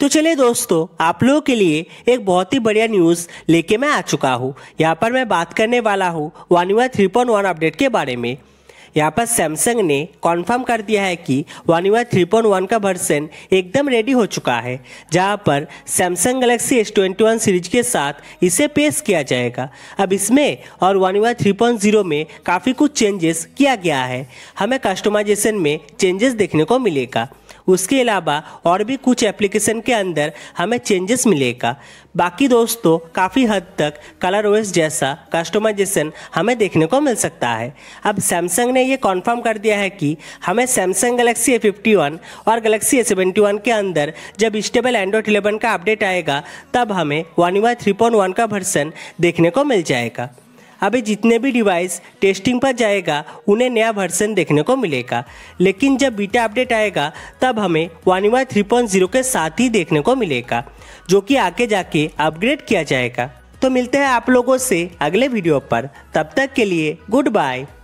तो चलिए दोस्तों आप लोगों के लिए एक बहुत ही बढ़िया न्यूज़ लेके मैं आ चुका हूँ यहाँ पर मैं बात करने वाला हूँ One UI three point one update के बारे में यहाँ पर सैमसंग ने कॉन्फर्म कर दिया है कि One UI three point one का वर्सन एकदम रेडी हो चुका है जहाँ पर Samsung Galaxy S twenty one series के साथ इसे पेश किया जाएगा अब इसमें और One UI three point zero में काफ़ी कुछ चेंजेस किया गया है हमें कस्टमाइजेशन में चेंजेस देखने को मिलेगा उसके अलावा और भी कुछ एप्लीकेशन के अंदर हमें चेंजेस मिलेगा बाकी दोस्तों काफ़ी हद तक कलर ओएस जैसा कस्टमाइजेशन हमें देखने को मिल सकता है अब सैमसंग ने यह कॉन्फर्म कर दिया है कि हमें Samsung Galaxy A fifty one और गलेक्सी ए सेवेंटी वन के अंदर जब स्टेबल एंड्रॉयड इलेवन का अपडेट आएगा तब हमें One UI three point one का वर्सन देखने को मिल जाएगा अभी जितने भी डिवाइस टेस्टिंग पर जाएगा उन्हें नया वर्जन देखने को मिलेगा लेकिन जब बीटा अपडेट आएगा तब हमें One UI three point zero के साथ ही देखने को मिलेगा जो कि आगे जाके अपग्रेड किया जाएगा तो मिलते हैं आप लोगों से अगले वीडियो पर तब तक के लिए गुड बाय